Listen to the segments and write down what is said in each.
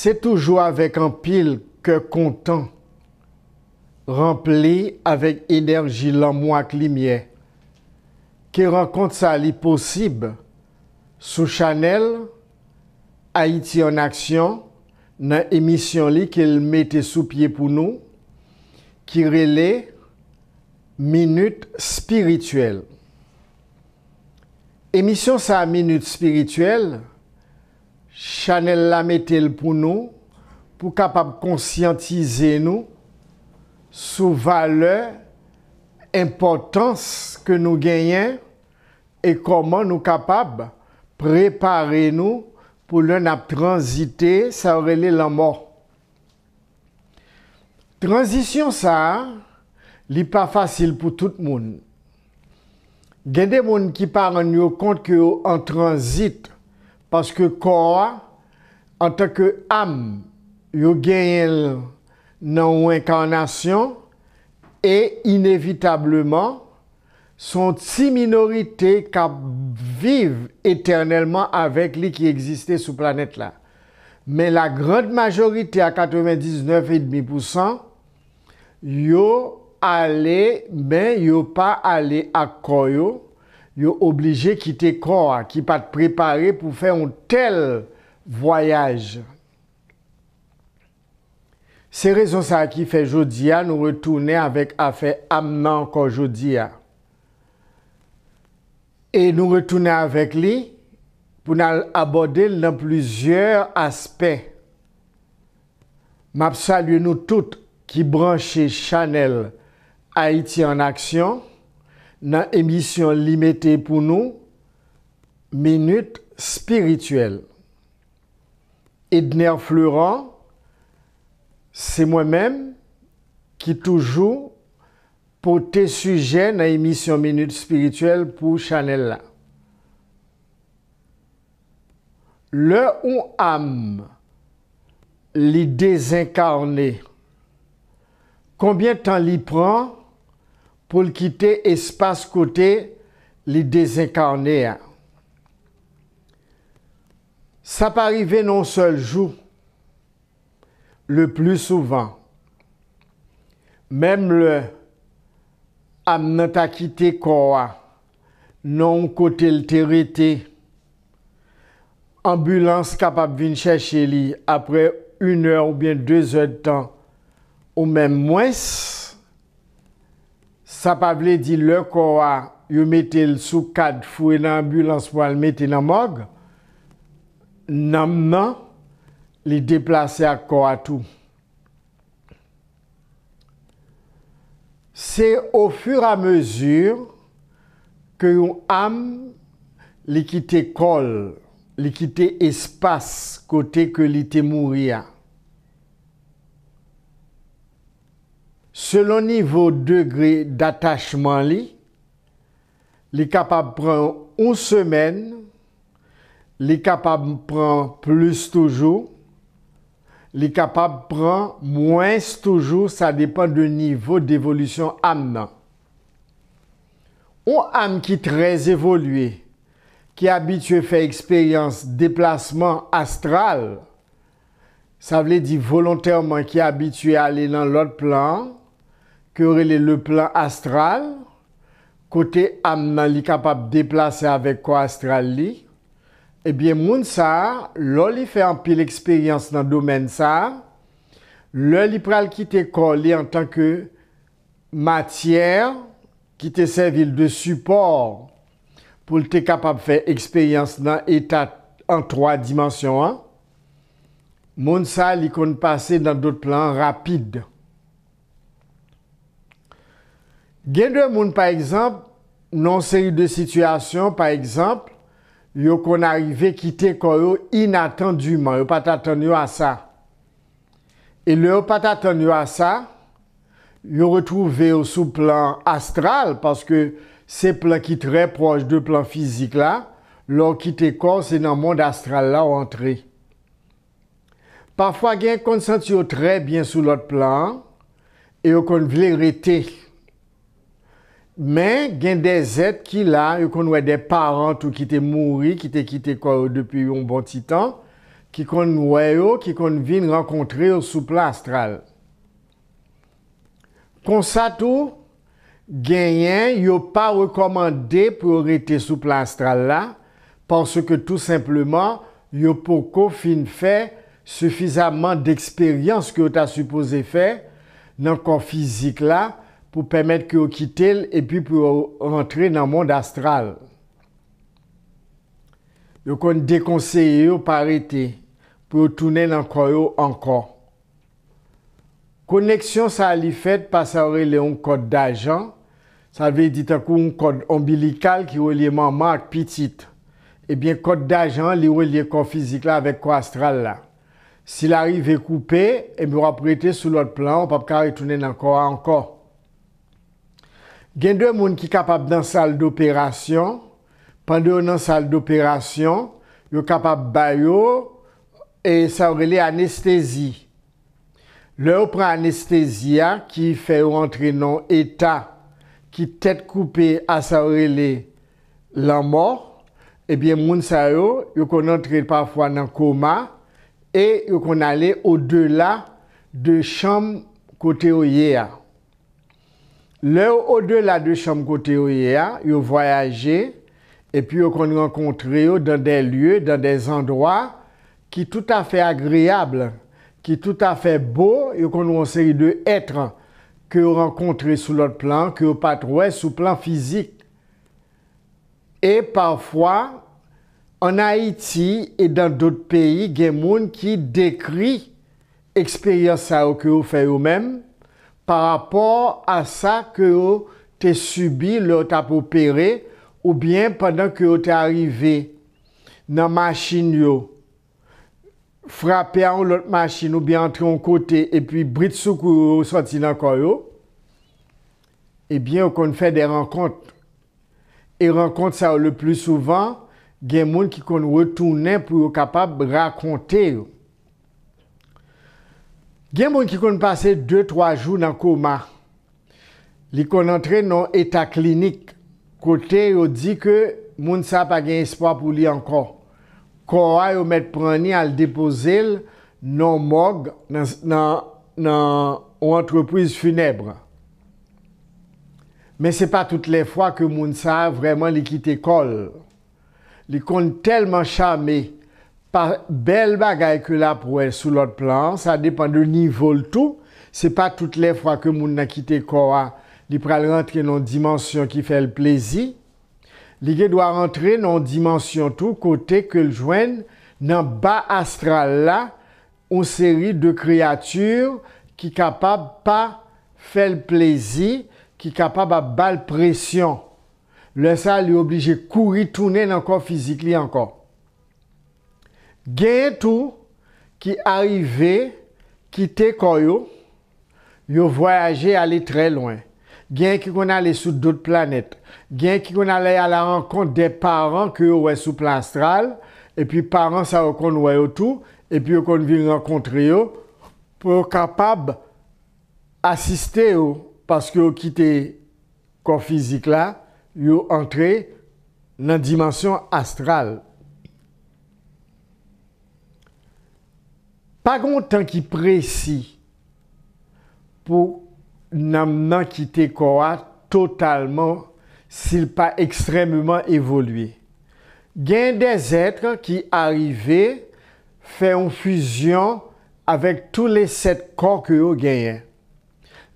C'est toujours avec un pile que content, rempli avec énergie, l'amour limière qui qui rencontre ça sa sous chanel, Haïti en Action, dans l'émission li qu'elle sous pied pour nous. Qui qui Minute Spirituelle. Émission ça Minute Spirituelle, chanel la metel pou nou pou kapab konsyantize nou sou vale, impotans ke nou genyen e koman nou kapab prepare nou pou loun ap transite sa orele la mor. Transisyon sa li pa fasil pou tout moun. Gen de moun ki pa ran yo kont ki yo an transit Paske kwa, an tanke am yo genyel nan ou inkarnasyon, e inevitableman, son ti minorite kap vive eternelman avèk li ki egziste sou planet la. Men la grand majorite a 99,5%, yo ale men yo pa ale ak koyo, yo oblije kite kwa ki pat prepare pou fe yon tel voyaj. Se rezon sa ki fe jodia nou retoune avèk afe amman kon jodia. E nou retoune avèk li pou nan abode nan plizyeur aspe. Map salye nou tout ki branche Chanel Haiti en aksyon, dans l'émission limitée pour nous « Minute Spirituelle. Edner Fleurant, c'est moi-même qui toujours porte sujet dans l'émission Minute Spirituelle pour Chanel là. Le ou âme, l'idée combien de temps l'y prend pour le quitter espace côté les désincarner. Hein. Ça peut non seul jour, le plus souvent. Même le à quitter non côté Ambulance capable de venir chercher lui après une heure ou bien deux heures de temps, ou même moins. Sa pavle di le kwa yo metel sou kad fwe nan ambulans pou al metel nan mog, nanman li deplase ak kwa tou. Se ou fur a mezur ke yon am li kite kol, li kite espas kote ke li te mouri a. selon niveau degré d'attachement lié, les capable une semaine les capable prendre plus toujours les capable prendre moins toujours ça dépend du niveau d'évolution amenant. On âme qui très évolué qui est habitué à faire expérience déplacement astral ça veut dire volontairement qui est habitué à aller dans l'autre plan ke ore li le plan astral, kote am nan li kapap deplase avèk kwa astral li, ebyen moun sa, lò li fè an pi l'eksperyans nan domen sa, lò li pral ki te kò li an tankè matyèr ki te sèvil de supor pou l te kapap fè eksperyans nan etat an 3 dimensyon an, moun sa li kon pase nan dot plan rapide a par exemple, non série de situations, par exemple, yo arrivez à quitter corps inattendument, yo pas attendu à ça. Et le yo pas attendu à ça, vous retrouvez au sous-plan astral, parce que c'est plan qui très proche du plan physique là, l'on le corps, c'est dans le monde astral là, on Parfois, vous kon très bien sur l'autre plan, et vous kon vle mais il y a des êtres qui là, des parents qui étaient morts, qui étaient quitté depuis un bon petit temps, qui qu'on qui qu'on rencontrer au sous plan astral. Pour ça tout, gagnent, il a pas recommandé pour rester sous plan astral là parce que tout simplement, il a pas fait suffisamment d'expérience que tu as supposé faire dans le corps physique là pour permettre que vous quittez et puis pour rentrer dans le monde astral. Vous avez déconseille de arrêter pour tourner dans le corps encore. Connexion, ça a été fait parce que un code d'agent. Ça veut dire un code ombilical qui relie maman et petite. Et eh bien, code d'agent, il lié au corps physique avec le corps astral. S'il arrive coupé, il me prêter sur l'autre plan, pour peut pas retourner dans le corps encore. Gen dwe moun ki kapap nan sal d'operasyon, pande ou nan sal d'operasyon, yo kapap bayo e sa orele anestezi. Le ou pran anestezia ki fe ou antre nan eta ki tet koupe a sa orele lan mor, e bie moun sa yo yo kon antre pafwa nan koma e yo kon ale o de la de chanm kote ou ye a. Le ou ou de la de chanm kote ou ye a, yo voyaje, epi yo kon renkontre yo dan den lye, dan den zandoa ki tout afe agreable, ki tout afe bo, yo kon wonseri de etre ke yo renkontre sou lot plan, ke yo patrouè sou plan fizik. E parfwa, an Haiti et dan dot peyi, gen moun ki dekri eksperyans sa ou ke yo fè yo menm, pa rapor a sa ke yo te subi lor tapopere ou bien padan ke yo te arive nan machin yo, frapè an lor machin ou bien entre an kote e pi britsou kou yo sou ati nan koy yo, e bien ou kon fè de renkont. E renkont sa ou le plou souvan gen moun ki kon wotounen pou yo kapab rakonte yo. Gen moun ki kon pase 2-3 jou nan koma, li kon antre nan eta klinik, kote yo di ke moun sa pa gen espwa pou li anko. Ko a yo met prani al depoze li nan mog nan ou antrepouze funèbre. Men se pa tout le fwa ke moun sa vreman li kite kol. Li kon telman chamey. par belle bagaille que la pour elle sous l'autre plan, ça dépend du niveau tout. C'est pas toutes les fois que moun n'a quitté Kora, li pral rentrer dans dimension qui fait le plaisir. Ligue doit rentrer dans dimension tout côté que le joigne dans bas astral là, une série de créatures qui capable pas faire le plaisir, qui capable à balle pression. Le ça lui obligé courir tourner dans le corps encore. Gens tout qui arrivait quitter Koyo, yo voyager aller très loin. Gens qui qu'on aller sur d'autres planètes. gens qui qu'on aller à la rencontre des parents que ou est sous plan astral et puis parents ça qu'on tout et puis qu'on vient rencontrer eux pour capable assister eux parce que quitter corps physique là, yo entrer dans dimension astrale pas grand temps qui précis pour quitter corps totalement s'il pas extrêmement évolué. Il y a des êtres qui arrivent, font une fusion avec tous les sept corps que vous avez.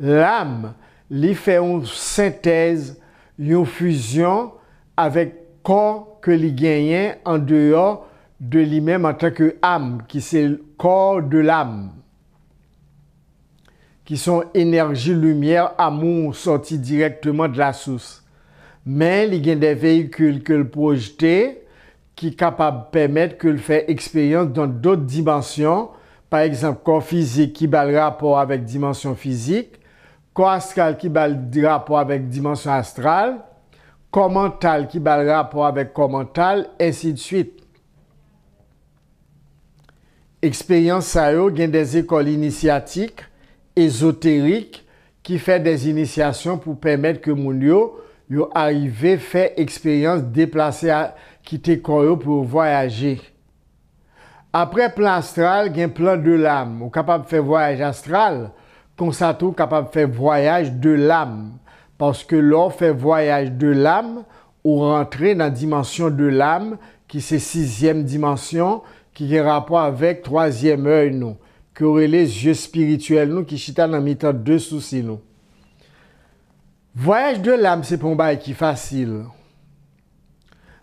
L'âme, lui fait une synthèse, une fusion avec corps que vous avez en dehors de lui-même en tant que âme, qui c'est le corps de l'âme, qui sont énergie, lumière, amour sortis directement de la source. Mais il y a des véhicules que le projeter qui capable de permettre que le fait expérience dans d'autres dimensions, par exemple corps physique qui a rapport avec dimension physique, corps astral qui a rapport avec dimension astrale, corps mental qui a rapport avec corps mental, ainsi de suite. Eksperyans sa yo gen des ekol iniciatik, ezoterik, ki fè des inisyasyon pou pèmèd ke moun yo yo arive fè eksperyans deplase a kite kon yo pou voyaje. Apre plan astral gen plan de l'am. Ou kapab fè voyaj astral, konsato kapab fè voyaj de l'am. Panske lor fè voyaj de l'am ou rentre nan dimensyon de l'am ki se 6e dimensyon qui a rapport avec troisième œil nous, qui aurait les yeux spirituels nous, qui chita dans méthode deux soucis nous. Voyage de l'âme, c'est pour un qui facile.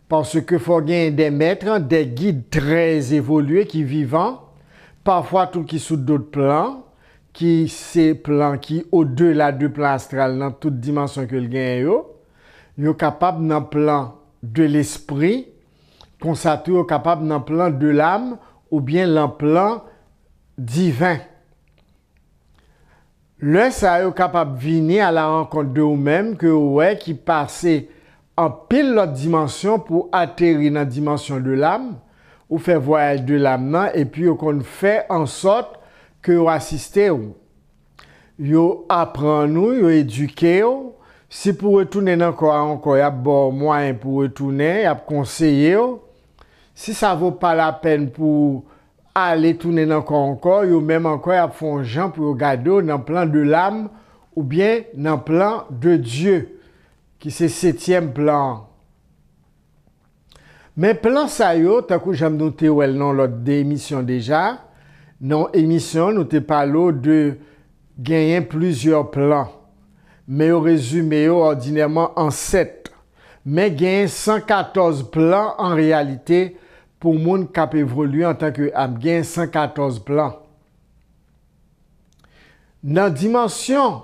Parce que faut gagner des maîtres, des guides très évolués qui vivent, parfois tout qui sous d'autres plans, qui ces plans qui au-delà du plan astral dans toute dimension que le gagne yo, yo capable dans plan de l'esprit pon sa tou yo kapap nan plan de lam ou bien lan plan divan. Lè sa yo kapap vinè a la ankon de ou mèm kè ou wè ki pase an pil lòt dimansyon pou atèri nan dimansyon de lam ou fè vwaèl de lam nan epi yo kon fè ansot kè yo asiste ou. Yo apran nou, yo eduke ou, se pou wè toune nan kwa ankon, yo ap bon mwen pou wè toune, yo ap konseye ou, si sa vo pa la pen pou ale toune nan konkoy ou menm an koy ap fonjan pou yo gado nan plan de l'am ou bien nan plan de Diyo, ki se setyem plan. Men plan sa yo, takou jame note ou el nan lot de emisyon deja, nan emisyon note palo de genyen plusieurs plan, men yo rezume yo ordineyman an set, men genyen 114 plan an realite, pou moun kap evoluye an tanke am gen yon 114 plan. Nan dimansyon,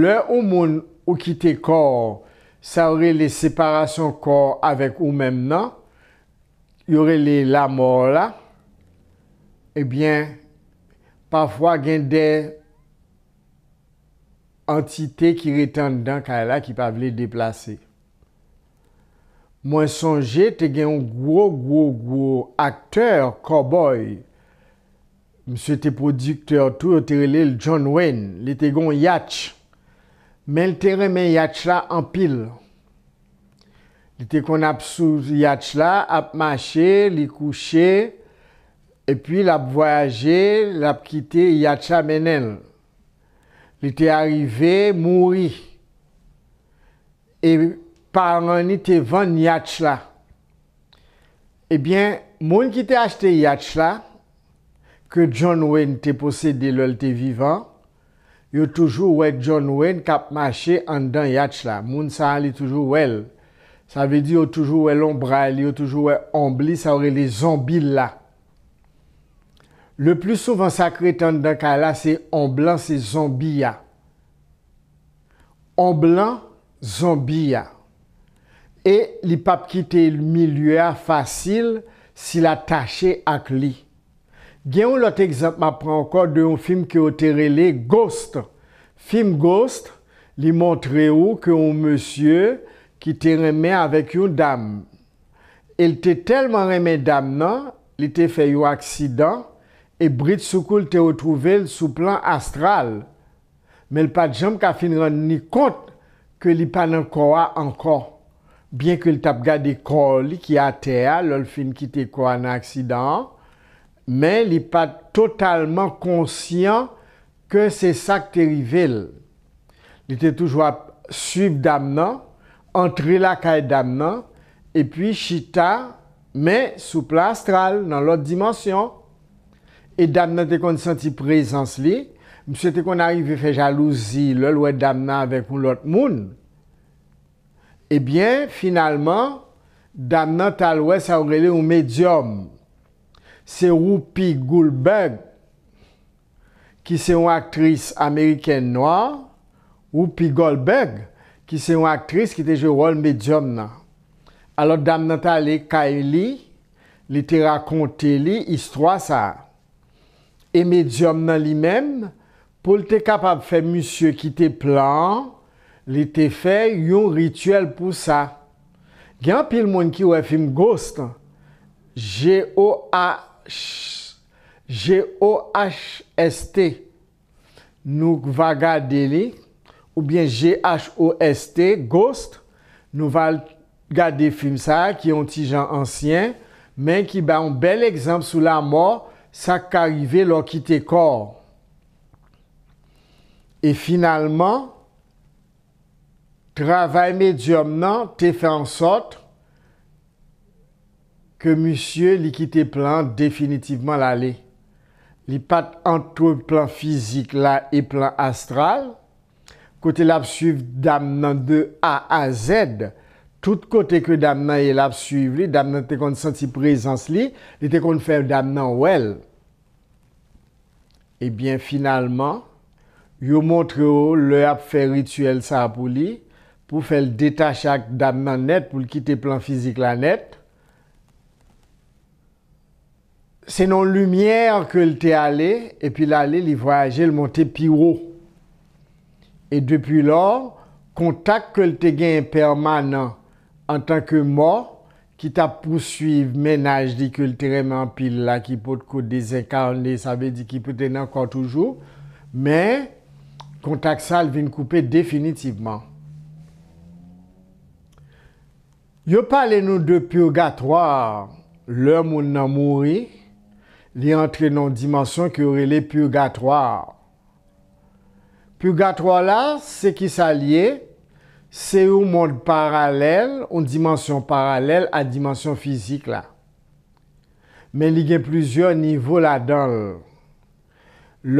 lè ou moun ou kite kor, sa orè lè separasyon kor avèk ou mèm nan, yorè lè la mor la, ebyen, pafwa gen de antite ki reten nan ka la ki pa vle deplase. Mwen sonje te gen yon gwo, gwo, gwo akter, koboy, mse te prodikter tou yo te relel John Wayne, li te gon yatch, men te remen yatch la anpil. Li te kon ap sou yatch la, ap mache, li kouche, e pi la ap voyaje, la ap kite yatch la menen. Li te arive, mouri, e mwen... Paran ni te van yatch la. Ebyen, eh moun ki te achete yatch la, ke John Wayne te posede lol te vivan, yo toujou wè John Wayne kap mache andan yatch la. Moun sa ali toujou wèl. Sa vè di yo toujou wèl ombral, yo toujou wèl ombli, sa wèl e zombi la. Le plus souvan sakre tan dan ka la, se omblan se zombi ya. Omblan, zombi ya. e li pap ki te mi luea fasil si la tache ak li. Gen yon lote ekzantma pran akor de yon film ki o terele, Ghost. Film Ghost li montre ou ke yon monsye ki te reme avèk yon dam. El te telman reme dam nan, li te fè yon aksidan, e brit soukou l te otrouve l souplan astral. Mel pa jom ka fin ren ni kont ke li panen kowa ankon. byen ke li tap gade ko li ki atea, lol fin kite ko an a aksidan, men li pat totalman konsyant ke se sak te rivel. Li te toujwa sup dam nan, antre la kaye dam nan, e pi chita, men soupla astral nan lot dimansyon. E dam nan te kon senti prezans li, mse te kon arive fe jalouzi lol wè dam nan avèk moun lot moun, Ebyen, finalman, dam nan talwe sa ourele ou medyom. Se Rouppi Goulbeg, ki se ou aktris Ameriken Noir, Rouppi Goulbeg, ki se ou aktris ki te jerole medyom nan. Alo dam nan talwe ka e li, li te rakonte li, istro a sa. E medyom nan li men, pou l te kapab fe musye ki te plan, Li te fè yon rituel pou sa. Gyan pil moun ki wè film Ghost, G-O-H-S-T, nou va gade li, ou bien G-H-O-S-T, Ghost, nou va gade film sa ki yon ti jan ansyen, men ki ba yon bel ekzamp sou la mor, sa ka rive lò ki te kor. E finalman, Travay medyom nan te fe ansot ke musye li ki te plan definitiveman la li. Li pat antou plan fizik la e plan astral kote la ap suif dam nan de A a Z. Tout kote ke dam nan e la ap suif li, dam nan te kon senti prezans li, li te kon fe dam nan wel. Ebyen eh finalman, yo montre yo le ap fe rituel sa apou li, pour faire le détacher d'âme net, pour quitter le plan physique la net. C'est non lumière que le t'est allé, et puis l'aller, il voyager, le monter plus haut. Et depuis lors, contact que le t'est gagné permanent en tant que mort, qui t'a poursuivre ménage dit que le terrain pile là, qui peut te désincarner, ça veut dire qu'il peut être encore toujours, mais contact ça, il vient couper définitivement. Yo pale nou de purgatwar, lè moun nan mouri, li antre nan dimansyon ki ore le purgatwar. Purgatwar la, se ki sa liye, se ou moun paralèl, ou dimansyon paralèl a dimansyon fizik la. Men li gen plouzyon nivou la dan lè.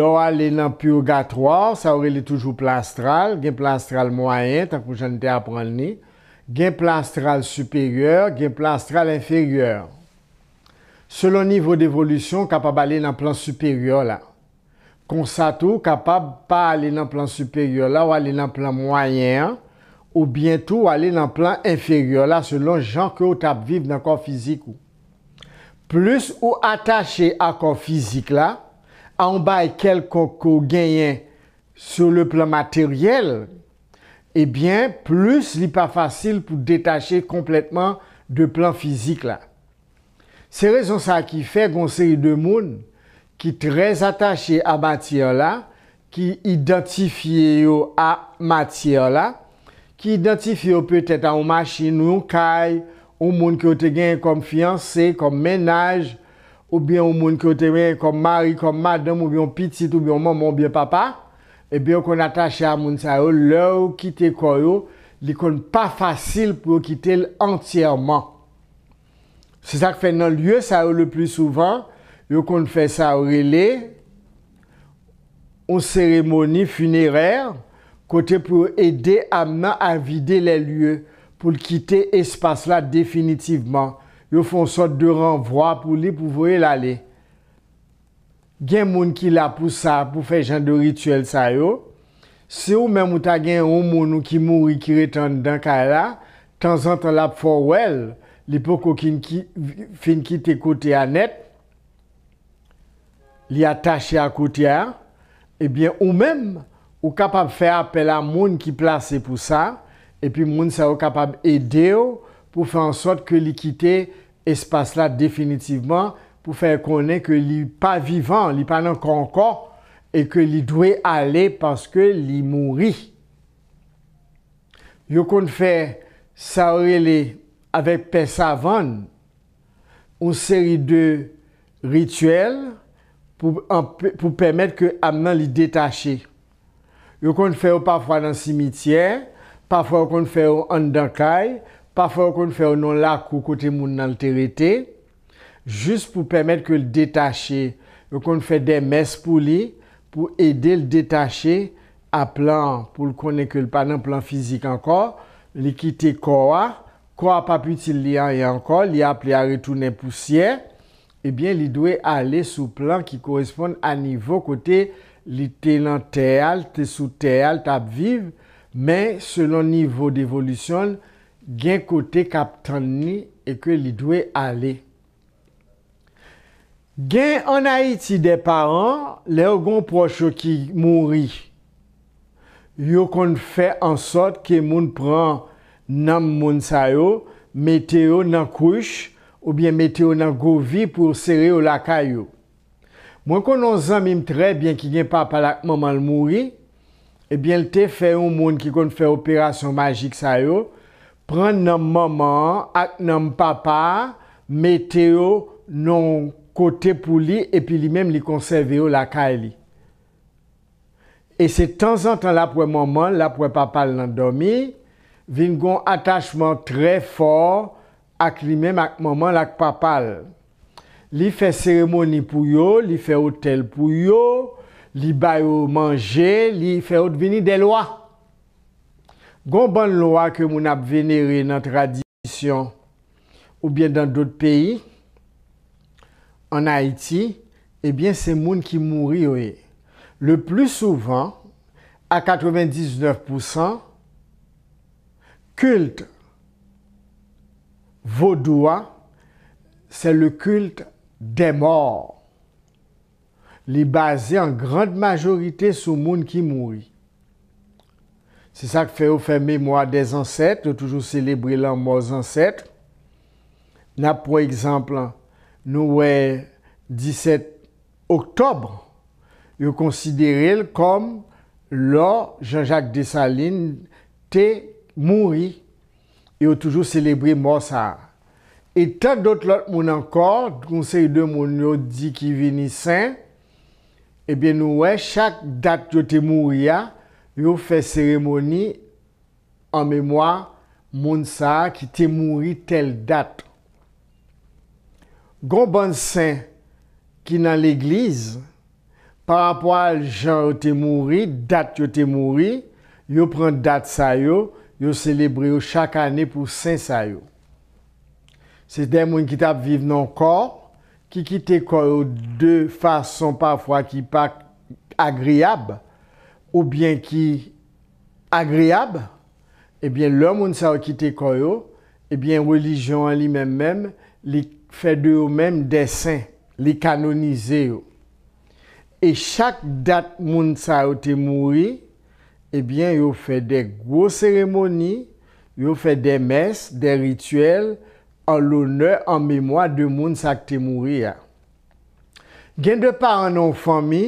Lò alè nan purgatwar, sa ore le toujou plastral, gen plastral mouayen, tan pou jan te apran ni, gen plan astral supèryèr, gen plan astral infèryèr. Selon nivou d'évolution, kapab alè nan plan supèryèr la. Konsato, kapab pa alè nan plan supèryèr la ou alè nan plan mwayèr, ou bientou alè nan plan infèryèr la, selon jan kè ou tap viv nan kon fizik ou. Plus ou atache akon fizik la, an bay kel kon ko genyen sou le plan materyèl, eh bien, plus il n'est pas facile pour détacher complètement de plan physique là. C'est raison ça qui fait qu'on série de monde qui très attaché à matière là, qui identifie à matière là, qui identifie peut-être à une machine ou une caille, ou monde que tu gagné comme fiancé, comme ménage, ou bien au monde que tu gagné comme mari, comme madame, ou bien petit, ou bien maman, ou bien papa. Et bien qu'on attaché à quitté le quitter ce n'est pas facile pour quitter entièrement. C'est ça que fait les lieux, ça le plus souvent, le qu'on fait ça relé, une cérémonie funéraire, côté pour aider à main à vider les lieux, pour quitter espace là définitivement, fait font sorte de renvoi pour lui pouvoyer l'aller. gen moun ki la pou sa pou fè jan de rituel sa yo, se ou men mouta gen yon moun ou ki moun wikire tan dan ka la, tan zan tan la pou fò wèl, li pou kò ki fin kite kote a net, li atache a kote a, e bien ou men ou kapab fè apel a moun ki place pou sa, e pi moun sa ou kapab ede yo, pou fè an sot ke li kite espase la definitiveman, pou fèr konen ke li pa vivan, li pa nan kankon, e ke li dwe ale paske li mouri. Yo kon fè saorele avèk pe savon, ou seri de rituel pou pèmèt ke amman li detache. Yo kon fè ou pafwa nan simitier, pafwa kon fè ou an dankay, pafwa kon fè ou nan lak ou kote moun nan terete, jist pou pwemet ke l detache, pou kon fè den mes pou li, pou ede l detache a plan, pou l konen ke l pa nan plan fizik ankor, li ki te kowa, kowa pa pwitil li an yankor, li ap li a retounen pousyè, ebyen li dwe ale sou plan ki koresponde an nivou kote, li te lan te al, te sou te al, tap viv, men selon nivou devolution, gen kote kap tan ni, e ke li dwe ale. Gen an a iti de paran, le ou gon proche ou ki mouri. Yo kon fè ansot ke moun pran nam moun sayo, meteo nan kouch ou bien meteo nan govi pou sere ou lakay yo. Mwen kon nou zanmim tre, bien ki gen papa lak maman mouri, e bien te fè ou moun ki kon fè operasyon magik sayo, pran nam maman ak nam papa meteo nan kouch. kote pou li, epi li menm li konserve yo la kae li. E se tan zan tan la pou e maman, la pou e papal nan domi, vin gon atachman tre for ak li menm ak maman lak papal. Li fe seremoni pou yo, li fe otel pou yo, li bay ou manje, li fe ot veni de loa. Gon ban loa ke moun ap venere nan tradisyon ou bien dan dot peyi, en Haïti, eh bien, c'est monde qui mourit. Le plus souvent, à 99%, culte vaudois, c'est le culte des morts. Il est basé en grande majorité sur moun monde qui mourit. C'est ça que fait au fait mémoire des ancêtres, toujours célébrer leurs morts ancêtres. N'a pour exemple, Nou wè 17 oktobre, yo konsidere l kom lò Jean-Jacques Dessalines te mouri, yo toujou selebri Monsaar. E tan dot lot moun ankor, konser de moun yo di ki vini sen, ebyen nou wè chak dat yo te mouri ya, yo fè seremoni an memwa Monsaar ki te mouri tel dat. Gon ban sen ki nan l'eglize, par apwa jan yo te mouri, dat yo te mouri, yo pren dat sa yo, yo selebri yo chak ane pou sen sa yo. Se den moun kitap vive nan kor, ki kite koyo de fason pafwa ki pa agriyab, ou bien ki agriyab, ebyen eh loun moun sa yo kite koyo, ebyen eh wèlijyon an li men men li kitap fè de yo mèm desè, li kanonize yo. E chak dat moun sa yo te mouri, ebyen yo fè de gwo seremoni, yo fè de mes, de rituel, an l'onè, an mèmwa de moun sa te mouri ya. Gen de pa anon fòmi,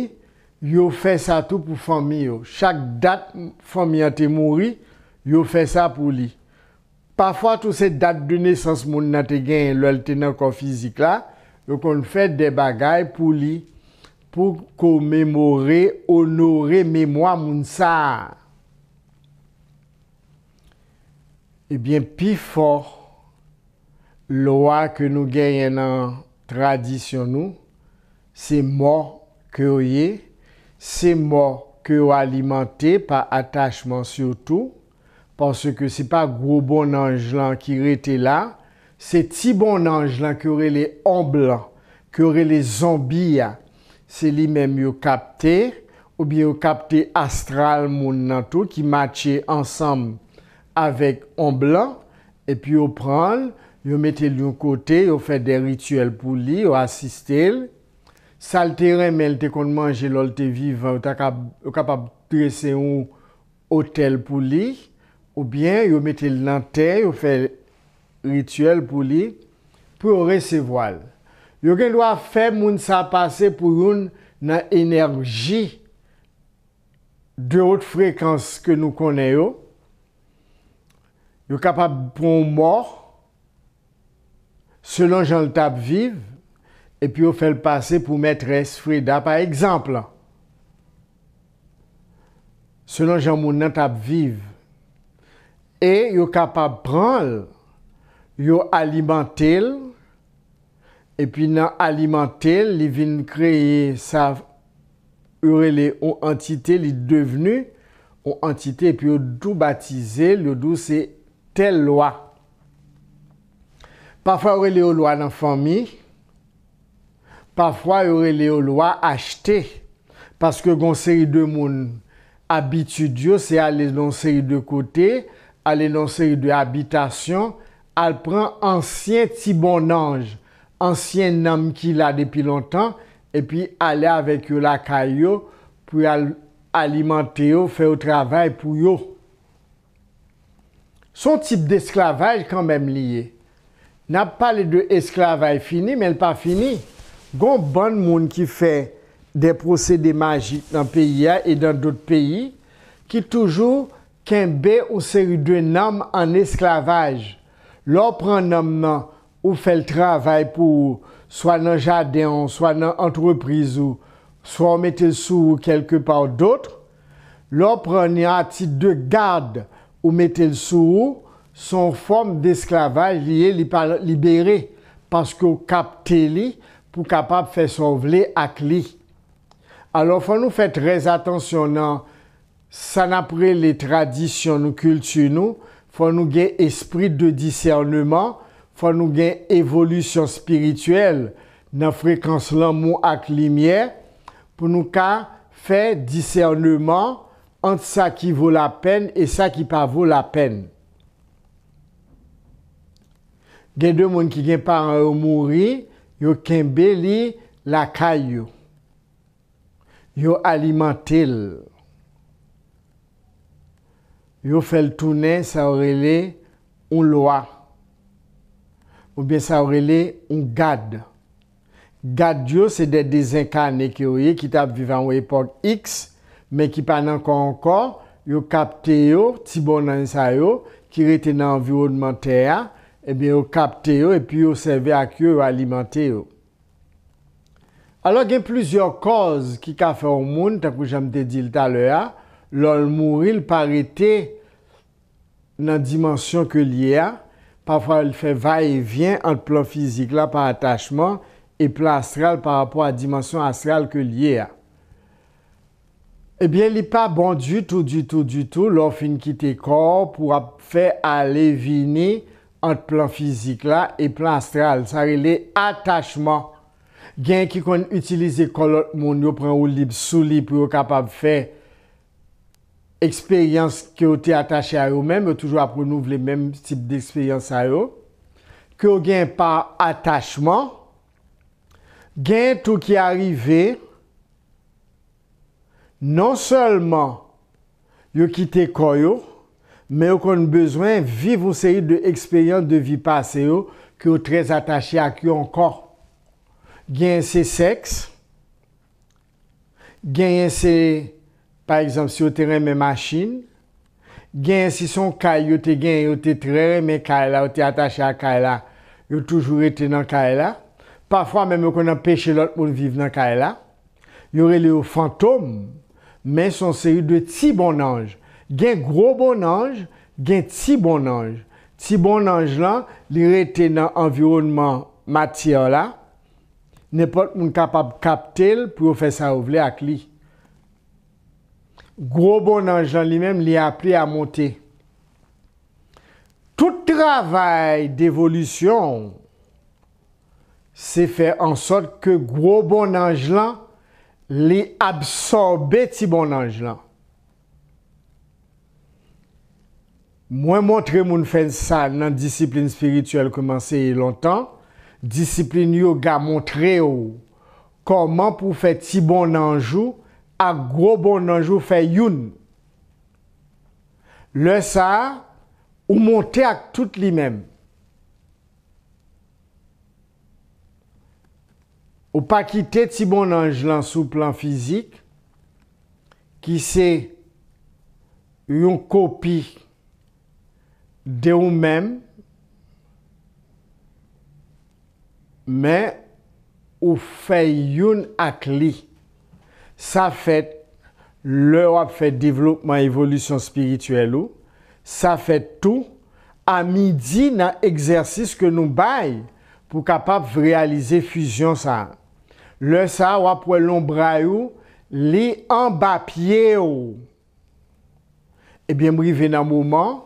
yo fè sa tout pou fòmi yo. Chak dat fòmi yo te mouri, yo fè sa pou li yo. pafwa tou se dat de nesans moun nan te genye lòl te nan kon fizik la, lò kon fè de bagay pou li pou kou memore, onore, memwa moun sa. Ebyen eh pi for lòwa ke nou genye nan tradisyon nou, se mò kè ou ye, se mò kè ou alimante pa atachman siotou, panse ke se pa gro bon anj lan ki rete la, se ti bon anj lan ki ore le omblan, ki ore le zombiya, se li menm yo kapte, ou bi yo kapte astral moun nan tou, ki matche ansam avèk omblan, epi yo pran, yo mette li yon kote, yo fè de rituel pou li, yo asiste li, salte remel te kon manje lol te vivan, yo kapap trese yon otel pou li, ou bien yo mette l nan te, yo fe rituel pou li, pou yo rese voal. Yo gen lwa fe moun sa pase pou yon nan enerji de ou t frekans ke nou konen yo, yo kapap pou mò, selon jan l tap vive, e pi yo fe l pase pou mette res frida. Par ekzamp la, selon jan moun nan tap vive, E yo kapab pranl, yo alimantel, epi nan alimantel li vin kreye sa, yore le o antite, li devenu o antite, epi yo dou batize, yo dou se tel loa. Parfwa yore le o loa nan fami, parfwa yore le o loa achte, paske gon se yi de moun abitud yo, se ale lon se yi de kote, à l'énoncer de habitation, elle prend ancien petit bon ange, ancien homme qu'il a depuis longtemps, et puis aller avec la caillou pour alimenter, faire le travail pour yo. Son type d'esclavage quand même lié. N'a pas parlé de esclavage fini, mais pas fini. beaucoup de monde qui fait des procédés magiques dans le pays et dans d'autres pays, qui toujours ken be ou se yu dwen nam an esklavaj. Lop pran namman ou fel travaj pou swa nan jadeyon, swa nan antreprise ou swa ou metil sou ou kelke pa ou dotre. Lop pran ni ati de gade ou metil sou son form d'esklavaj li e li par liberi paske ou kapte li pou kapap fesovle ak li. Alo fon nou fè trèz atensyon nan San apre le tradisyon nou kultu nou, fwa nou gen espri de disyarnouman, fwa nou gen evolusyon spirituel, nan frekans lan mou ak limye, pou nou ka fe disyarnouman ant sa ki vou la pen e sa ki pa vou la pen. Gen de moun ki gen pa an ou mouri, yo kembe li lakay yo, yo alimantel, yo fèl toune sa orele un loa, oubyen sa orele un gad. Gad yo se de dezenkane ki yo ye ki tap vivan ou epok X, men ki panan kon ankor, yo kapte yo, tibon nan yisa yo, ki reten nan environmente ya, ebyen yo kapte yo, epi yo seve ak yo yo alimante yo. Alo gen plouzyor koz ki ka fè ou moun, tak ou jan mte di l taloya, lò l mouri l pa rete nan dimansyon ke li e a, pa fwa l fè va e vyen ant plan fizik la pan atachman, e plan astral pa rapon a dimansyon astral ke li e a. Ebyen eh li pa bon du tout, du tout, du tout, lò fin ki te kor pou ap fè ale vini ant plan fizik la e plan astral, sa re le atachman. Gen ki kon utilize kolot moun yo pran ou lip sou lip yo kapab fè, eksperyans ki yo te atache a yo mèm, yo toujwa prou nouv le mèm sip de eksperyans a yo, ki yo gen pa atachman, gen tou ki arive, non seulement yo ki te koyo, men yo kon nou bezwen viv ou se yi de eksperyans de vi pase yo ki yo trez atache a ki yo ankon. Gen yon se seks, gen yon se Par exemple, si yo te reme machin, gen si son kay yo te gen, yo te tre reme kaya la, yo te atache a kaya la, yo toujou rete nan kaya la. Parfwa, mè mè konan peche lot moun vive nan kaya la. Yo rele yo fantom, mè son se yu de ti bonanj. Gen gro bonanj, gen ti bonanj. Ti bonanj lan, li rete nan environman mati ya la, nepot moun kapap kapte l pou yo fe sa ouvle ak li. Gwo bon anj lan li men li apri a monti. Tout travay devolusyon se fe ansot ke gwo bon anj lan li absorbe ti bon anj lan. Mwen montre moun fensan nan disiplin spirituel komanse yi lontan. Disiplin yoga montre ou koman pou fe ti bon anj ou. ak gro bon anjou fe youn. Le sa, ou monte ak tout li men. Ou pa kite ti bon anj lan sou plan fizik, ki se, yon kopi, de ou men, men, ou fe youn ak li. Sa fèt, lè wap fèt devlopman evolusyon spirituel ou, sa fèt tou, a midi nan egzersis ke nou bay, pou kapap vrealize füzyon sa. Lè sa wap wè l'ombra ou, li an bapye ou. Ebyen mri ven nan mouman,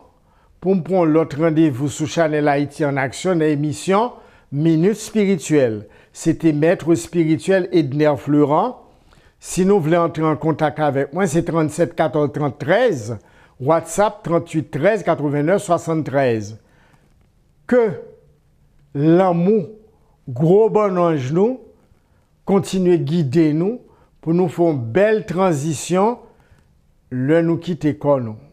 pou mpon lot randevou sou chanel Haiti en aksyon nan emisyon Minute Spirituel. Se te mètre spirituel Edner Florent, Si nous voulez entrer en contact avec moi, c'est 37 14 13, WhatsApp 38 13 89 73. Que l'amour, gros bon ange nous, continue à guider nous pour nous faire une belle transition, le nous quitter comme nous.